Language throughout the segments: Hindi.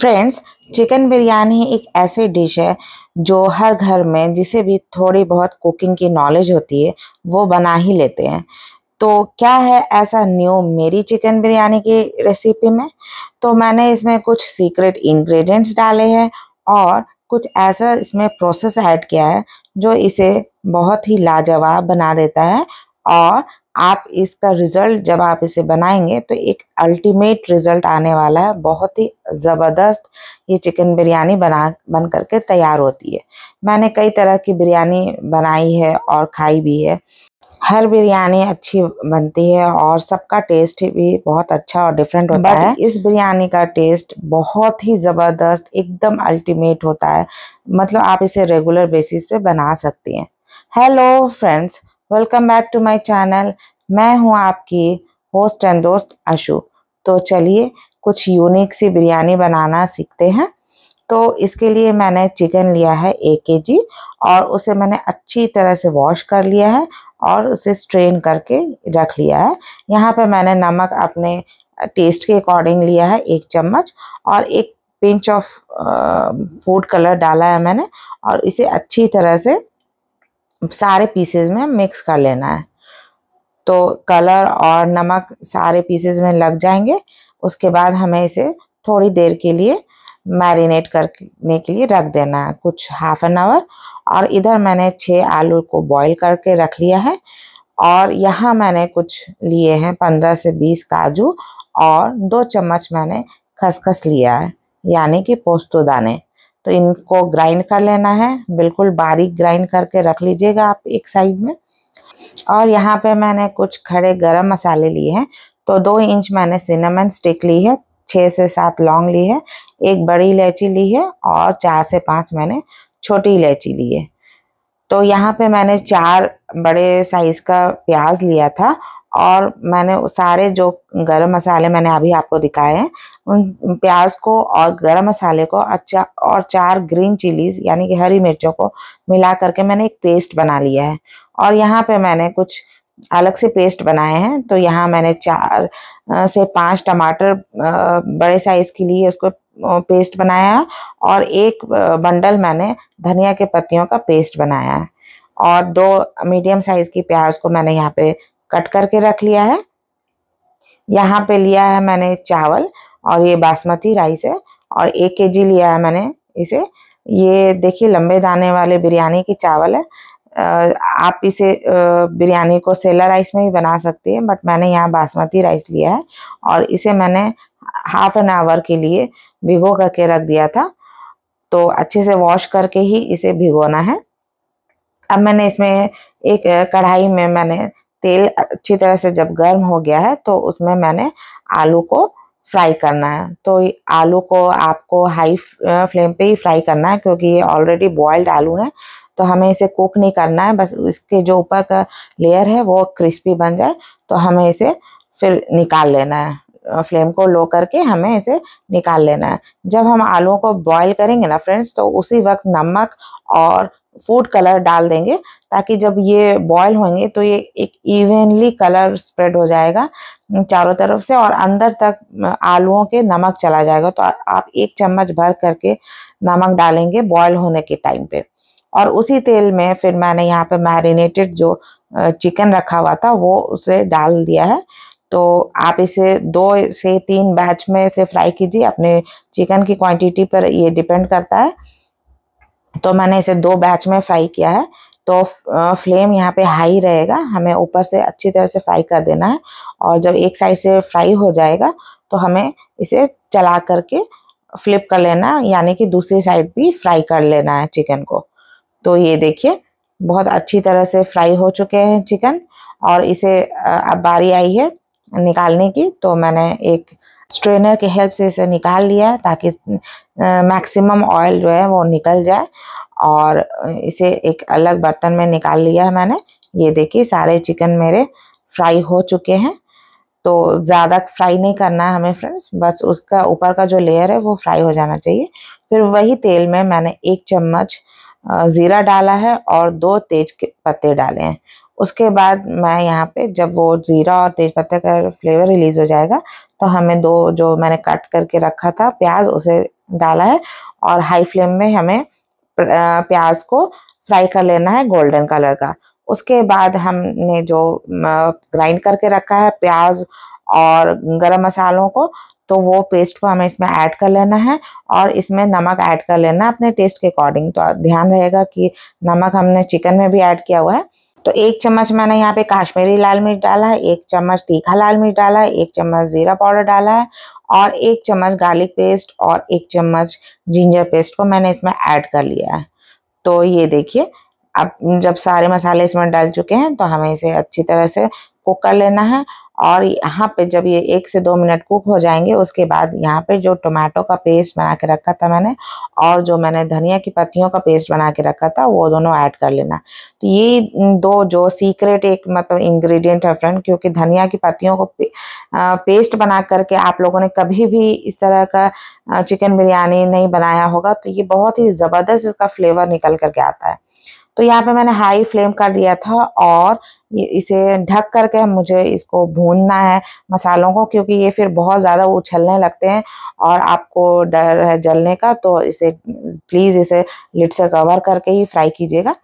फ्रेंड्स चिकन बिरयानी एक ऐसी डिश है जो हर घर में जिसे भी थोड़ी बहुत कुकिंग की नॉलेज होती है वो बना ही लेते हैं तो क्या है ऐसा न्यू मेरी चिकन बिरयानी की रेसिपी में तो मैंने इसमें कुछ सीक्रेट इंग्रेडिएंट्स डाले हैं और कुछ ऐसा इसमें प्रोसेस ऐड किया है जो इसे बहुत ही लाजवाब बना देता है और आप इसका रिज़ल्ट जब आप इसे बनाएंगे तो एक अल्टीमेट रिज़ल्ट आने वाला है बहुत ही ज़बरदस्त ये चिकन बिरयानी बना बन करके तैयार होती है मैंने कई तरह की बिरयानी बनाई है और खाई भी है हर बिरयानी अच्छी बनती है और सबका टेस्ट भी बहुत अच्छा और डिफरेंट होता है इस बिरयानी का टेस्ट बहुत ही ज़बरदस्त एकदम अल्टीमेट होता है मतलब आप इसे रेगुलर बेसिस पे बना सकती हैं hello friends welcome back to my channel मैं हूं आपकी होस्ट एंड दोस्त अशु तो चलिए कुछ यूनिक सी बिरयानी बनाना सीखते हैं तो इसके लिए मैंने चिकन लिया है एक के जी और उसे मैंने अच्छी तरह से वॉश कर लिया है और उसे स्ट्रेन करके रख लिया है यहाँ पर मैंने नमक अपने टेस्ट के अकॉर्डिंग लिया है एक चम्मच और एक पिंच ऑफ फूड कलर डाला है मैंने और इसे अच्छी तरह से सारे पीसेज में मिक्स कर लेना है तो कलर और नमक सारे पीसेज में लग जाएंगे उसके बाद हमें इसे थोड़ी देर के लिए मैरिनेट करने के लिए रख देना है कुछ हाफ एन आवर और इधर मैंने छः आलू को बॉईल करके रख लिया है और यहाँ मैंने कुछ लिए हैं पंद्रह से बीस काजू और दो चम्मच मैंने खसखस लिया है यानी कि पोस्तो दाने तो इनको ग्राइंड कर लेना है बिल्कुल बारीक ग्राइंड करके रख लीजिएगा आप एक साइड में और यहाँ पे मैंने कुछ खड़े गरम मसाले लिए हैं तो दो इंच मैंने सिनेमन स्टिक ली है छः से सात लौंग ली है एक बड़ी इलायची ली है और चार से पाँच मैंने छोटी इलायची ली है तो यहाँ पे मैंने चार बड़े साइज़ का प्याज लिया था और मैंने सारे जो गरम मसाले मैंने अभी आपको दिखाए हैं उन प्याज को और गरम मसाले को अच्छा और चार ग्रीन चिलीज यानी कि हरी मिर्चों को मिला करके मैंने एक पेस्ट बना लिया है और यहाँ पे मैंने कुछ अलग से पेस्ट बनाए हैं तो यहाँ मैंने चार से पांच टमाटर बड़े साइज़ के लिए उसको पेस्ट बनाया और एक बंडल मैंने धनिया के पत्तियों का पेस्ट बनाया है और दो मीडियम साइज़ की प्याज को मैंने यहाँ पे कट करके रख लिया है यहाँ पे लिया है मैंने चावल और ये बासमती राइस है और एक के जी लिया है मैंने इसे ये देखिए लंबे दाने वाले बिरयानी की चावल है आप इसे बिरयानी को सेला राइस में ही बना सकती हैं बट मैंने यहाँ बासमती राइस लिया है और इसे मैंने हाफ एन आवर के लिए भिगो करके रख दिया था तो अच्छे से वॉश करके ही इसे भिगोना है अब मैंने इसमें एक कढ़ाई में मैंने तेल अच्छी तरह से जब गर्म हो गया है तो उसमें मैंने आलू को फ्राई करना है तो आलू को आपको हाई फ्लेम पे ही फ्राई करना है क्योंकि ये ऑलरेडी बॉयल्ड आलू है तो हमें इसे कुक नहीं करना है बस इसके जो ऊपर का लेयर है वो क्रिस्पी बन जाए तो हमें इसे फिर निकाल लेना है फ्लेम को लो करके हमें इसे निकाल लेना है जब हम आलू को बॉईल करेंगे ना फ्रेंड्स तो उसी वक्त नमक और फूड कलर डाल देंगे ताकि जब ये बॉयल होंगे तो ये एक इवेनली कलर स्प्रेड हो जाएगा चारों तरफ से और अंदर तक आलूओं के नमक चला जाएगा तो आप एक चम्मच भर करके नमक डालेंगे बॉयल होने के टाइम पे और उसी तेल में फिर मैंने यहाँ पे मैरिनेटेड जो चिकन रखा हुआ था वो उसे डाल दिया है तो आप इसे दो से तीन बैच में इसे फ्राई कीजिए अपने चिकन की क्वांटिटी पर ये डिपेंड करता है तो मैंने इसे दो बैच में फ्राई किया है तो फ्लेम यहाँ पे हाई रहेगा हमें ऊपर से अच्छी तरह से फ्राई कर देना है और जब एक साइड से फ्राई हो जाएगा तो हमें इसे चला करके फ्लिप कर लेना है यानी कि दूसरी साइड भी फ्राई कर लेना है चिकन को तो ये देखिए बहुत अच्छी तरह से फ्राई हो चुके हैं चिकन और इसे अब बारी आई है निकालने की तो मैंने एक स्ट्रेनर के हेल्प से इसे निकाल लिया ताकि मैक्सिमम ऑयल जो है वो निकल जाए और इसे एक अलग बर्तन में निकाल लिया है मैंने ये देखिए सारे चिकन मेरे फ्राई हो चुके हैं तो ज़्यादा फ्राई नहीं करना है हमें फ्रेंड्स बस उसका ऊपर का जो लेयर है वो फ्राई हो जाना चाहिए फिर वही तेल में मैंने एक चम्मच ज़ीरा डाला है और दो तेज के पत्ते डाले हैं उसके बाद मैं यहाँ पे जब वो ज़ीरा और पत्ते का फ्लेवर रिलीज़ हो जाएगा तो हमें दो जो मैंने कट करके रखा था प्याज उसे डाला है और हाई फ्लेम में हमें प्याज को फ्राई कर लेना है गोल्डन कलर का उसके बाद हमने जो ग्राइंड करके रखा है प्याज और गरम मसालों को तो वो पेस्ट को हमें इसमें ऐड कर लेना है और इसमें नमक ऐड कर लेना है अपने टेस्ट के अकॉर्डिंग तो ध्यान रहेगा कि नमक हमने चिकन में भी ऐड किया हुआ है तो एक चम्मच मैंने यहाँ पे काश्मीरी लाल मिर्च डाला है एक चम्मच तीखा लाल मिर्च डाला है एक चम्मच ज़ीरा पाउडर डाला है और एक चम्मच गार्लिक पेस्ट और एक चम्मच जिंजर पेस्ट को मैंने इसमें ऐड कर लिया है तो ये देखिए अब जब सारे मसाले इसमें डाल चुके हैं तो हमें इसे अच्छी तरह से कुक कर लेना है और यहाँ पे जब ये एक से दो मिनट कुक हो जाएंगे उसके बाद यहाँ पे जो टोमेटो का पेस्ट बना के रखा था मैंने और जो मैंने धनिया की पत्तियों का पेस्ट बना के रखा था वो दोनों ऐड कर लेना तो ये दो जो सीक्रेट एक मतलब इंग्रेडिएंट है फ्रेंड क्योंकि धनिया की पत्तियों को पे, पेस्ट बना करके आप लोगों ने कभी भी इस तरह का चिकन बिरयानी नहीं बनाया होगा तो ये बहुत ही ज़बरदस्त इसका फ्लेवर निकल करके आता है तो यहाँ पे मैंने हाई फ्लेम कर दिया था और इसे ढक करके मुझे इसको भूनना है मसालों को क्योंकि ये फिर बहुत ज़्यादा उछलने लगते हैं और आपको डर है जलने का तो इसे प्लीज़ इसे लिट से कवर करके ही फ्राई कीजिएगा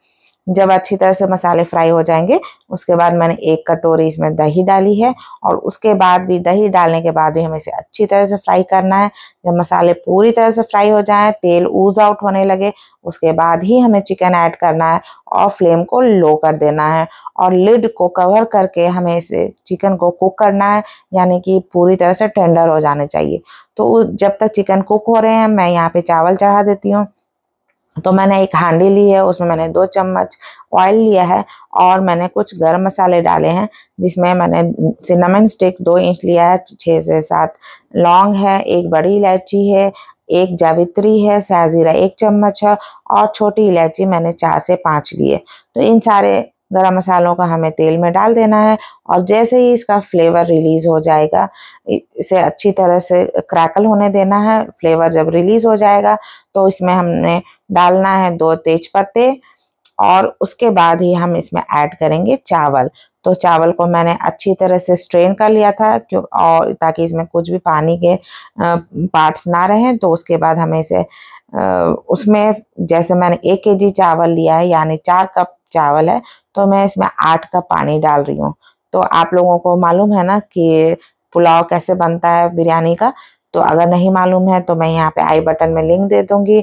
जब अच्छी तरह से मसाले फ्राई हो जाएंगे उसके बाद मैंने एक कटोरी इसमें दही डाली है और उसके बाद भी दही डालने के बाद भी हमें इसे अच्छी तरह से फ्राई करना है जब मसाले पूरी तरह से फ्राई हो जाएं तेल ऊज आउट होने लगे उसके बाद ही हमें चिकन ऐड करना है और फ्लेम को लो कर देना है और लिड को कवर करके हमें इसे चिकन को कुक करना है यानी कि पूरी तरह से टेंडर हो जाने चाहिए तो जब तक चिकन कुक हो रहे हैं मैं यहाँ पे चावल चढ़ा देती हूँ तो मैंने एक हांडी ली है उसमें मैंने दो चम्मच ऑयल लिया है और मैंने कुछ गर्म मसाले डाले हैं जिसमें मैंने सिनेमन स्टिक दो इंच लिया है छः से सात लौंग है एक बड़ी इलायची है एक जावित्री है साजीरा एक चम्मच है और छोटी इलायची मैंने चार से पाँच लिए तो इन सारे गरम मसालों का हमें तेल में डाल देना है और जैसे ही इसका फ्लेवर रिलीज़ हो जाएगा इसे अच्छी तरह से क्रैकल होने देना है फ्लेवर जब रिलीज़ हो जाएगा तो इसमें हमने डालना है दो तेज पत्ते और उसके बाद ही हम इसमें ऐड करेंगे चावल तो चावल को मैंने अच्छी तरह से स्ट्रेन कर लिया था क्यों और ताकि इसमें कुछ भी पानी के पार्ट्स ना रहें तो उसके बाद हमें इसे उसमें जैसे मैंने एक के चावल लिया है यानी चार कप चावल है तो मैं इसमें आठ कप पानी डाल रही हूँ तो आप लोगों को मालूम है ना कि पुलाव कैसे बनता है बिरयानी का तो अगर नहीं मालूम है तो मैं यहाँ पे आई बटन में लिंक दे दूँगी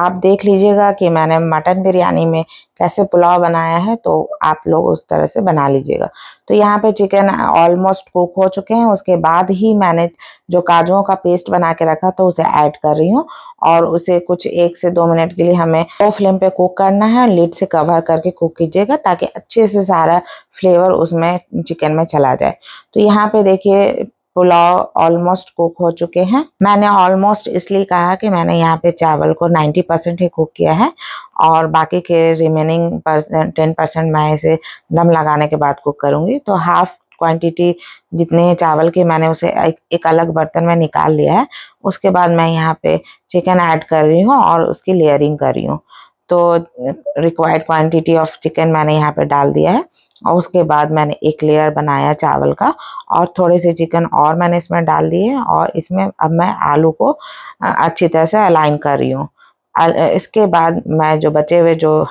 आप देख लीजिएगा कि मैंने मटन बिरयानी में कैसे पुलाव बनाया है तो आप लोग उस तरह से बना लीजिएगा तो यहाँ पे चिकन ऑलमोस्ट कुक हो चुके हैं उसके बाद ही मैंने जो काजुओं का पेस्ट बना के रखा तो उसे ऐड कर रही हूँ और उसे कुछ एक से दो मिनट के लिए हमें लो फ्लेम पे कुक करना है लिड से कवर करके कुक कीजिएगा ताकि अच्छे से सारा फ्लेवर उसमें चिकन में चला जाए तो यहाँ पे देखिए पुलाव ऑलमोस्ट कुक हो चुके हैं मैंने ऑलमोस्ट इसलिए कहा कि मैंने यहाँ पे चावल को 90 परसेंट ही कुक किया है और बाकी के रिमेनिंग टेन परसेंट मैं इसे दम लगाने के बाद कुक करूँगी तो हाफ क्वांटिटी जितने चावल के मैंने उसे एक, एक अलग बर्तन में निकाल लिया है उसके बाद मैं यहाँ पे चिकन ऐड कर रही हूँ और उसकी लेयरिंग कर रही हूँ तो रिक्वायर्ड क्वांटिटी ऑफ चिकन मैंने यहाँ पे डाल दिया है और उसके बाद मैंने एक लेयर बनाया चावल का और थोड़े से चिकन और मैंने इसमें डाल दिए और इसमें अब मैं आलू को अच्छी तरह से अलाइन कर रही हूँ इसके बाद मैं जो बचे हुए जो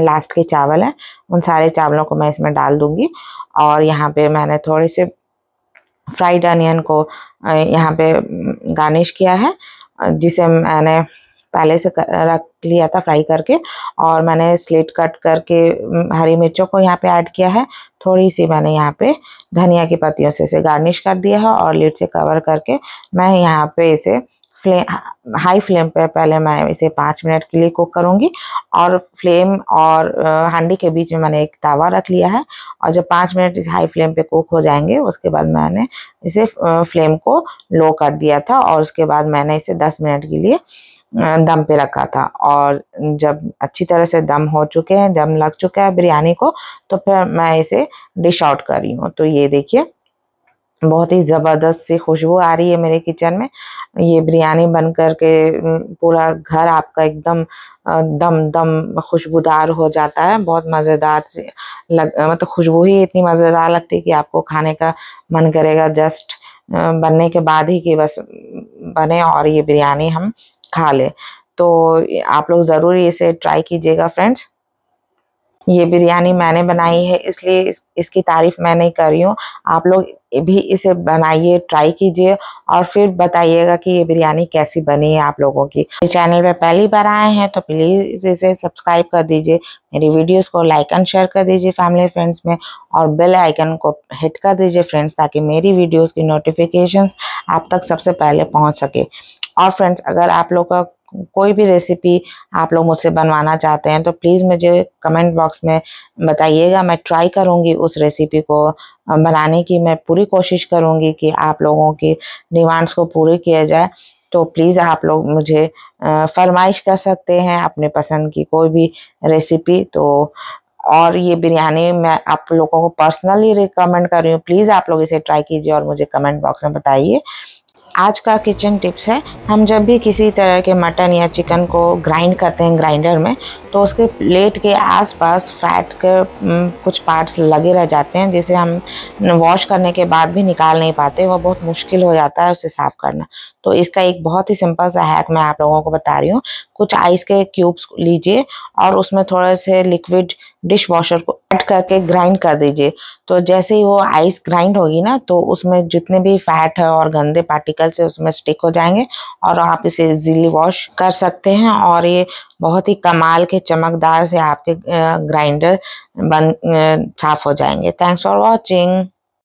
लास्ट के चावल हैं उन सारे चावलों को मैं इसमें डाल दूँगी और यहाँ पे मैंने थोड़े से फ्राइड अनियन को यहाँ पे गार्निश किया है जिसे मैंने पहले से रख लिया था फ्राई करके और मैंने स्लेट कट करके हरी मिर्चों को यहाँ पे ऐड किया है थोड़ी सी मैंने यहाँ पे धनिया की पत्तियों से इसे गार्निश कर दिया है और लेट से कवर करके मैं यहाँ पे इसे फ्लेम हाई फ्लेम पे पहले मैं इसे पाँच मिनट के लिए कुक करूँगी और फ्लेम और हांडी के बीच में मैंने एक तावा रख लिया है और जब पाँच मिनट इस हाई फ्लेम पे कुक हो जाएंगे उसके बाद मैंने इसे फ्लेम को लो कर दिया था और उसके बाद मैंने इसे दस मिनट के लिए दम पे रखा था और जब अच्छी तरह से दम हो चुके हैं दम लग चुका है बिरयानी को तो फिर मैं इसे डिश आउट कर रही हूँ तो ये देखिए बहुत ही ज़बरदस्त सी खुशबू आ रही है मेरे किचन में ये बिरयानी बन कर के पूरा घर आपका एकदम दम दम खुशबूदार हो जाता है बहुत मज़ेदार लग मतलब खुशबू ही इतनी मज़ेदार लगती है कि आपको खाने का मन करेगा जस्ट बनने के बाद ही कि बस बने और ये बिरयानी हम खा लें तो आप लोग ज़रूर इसे ट्राई कीजिएगा फ्रेंड्स ये बिरयानी मैंने बनाई है इसलिए इस, इसकी तारीफ मैं नहीं कर रही हूँ आप लोग भी इसे बनाइए ट्राई कीजिए और फिर बताइएगा कि ये बिरयानी कैसी बनी है आप लोगों की चैनल पर पहली बार आए हैं तो प्लीज़ इसे सब्सक्राइब कर दीजिए मेरी वीडियोस को लाइक एंड शेयर कर दीजिए फैमिली फ्रेंड्स में और बेल आइकन को हिट कर दीजिए फ्रेंड्स ताकि मेरी वीडियोस की नोटिफिकेशंस आप तक सबसे पहले पहुंच सके और फ्रेंड्स अगर आप लोग का कोई भी रेसिपी आप लोग मुझसे बनवाना चाहते हैं तो प्लीज़ मुझे कमेंट बॉक्स में बताइएगा मैं ट्राई करूँगी उस रेसिपी को बनाने की मैं पूरी कोशिश करूँगी कि आप लोगों की डिमांड्स को पूरे किया जाए तो प्लीज़ आप लोग मुझे फरमाइश कर सकते हैं अपने पसंद की कोई भी रेसिपी तो और ये बिरयानी मैं आप लोगों को पर्सनली रिकमेंड कर रही हूँ प्लीज़ आप लोग इसे ट्राई कीजिए और मुझे कमेंट बॉक्स में बताइए आज का किचन टिप्स है हम जब भी किसी तरह के मटन या चिकन को ग्राइंड करते हैं ग्राइंडर में तो उसके प्लेट के आसपास फैट के हम्म, कुछ पार्ट्स लगे रह जाते हैं जिसे हम वॉश करने के बाद भी निकाल नहीं पाते वह बहुत मुश्किल हो जाता है उसे साफ़ करना तो इसका एक बहुत ही सिंपल सा हैक मैं आप लोगों को बता रही हूँ कुछ आइस के क्यूब्स लीजिए और उसमें थोड़े से लिक्विड डिश वॉशर को ऐड करके ग्राइंड कर दीजिए तो जैसे ही वो आइस ग्राइंड होगी ना तो उसमें जितने भी फैट है और गंदे पार्टिकल्स है उसमें स्टिक हो जाएंगे और आप इसे इजीली वॉश कर सकते हैं और ये बहुत ही कमाल के चमकदार से आपके ग्राइंडर बन साफ हो जाएंगे थैंक्स फॉर वॉचिंग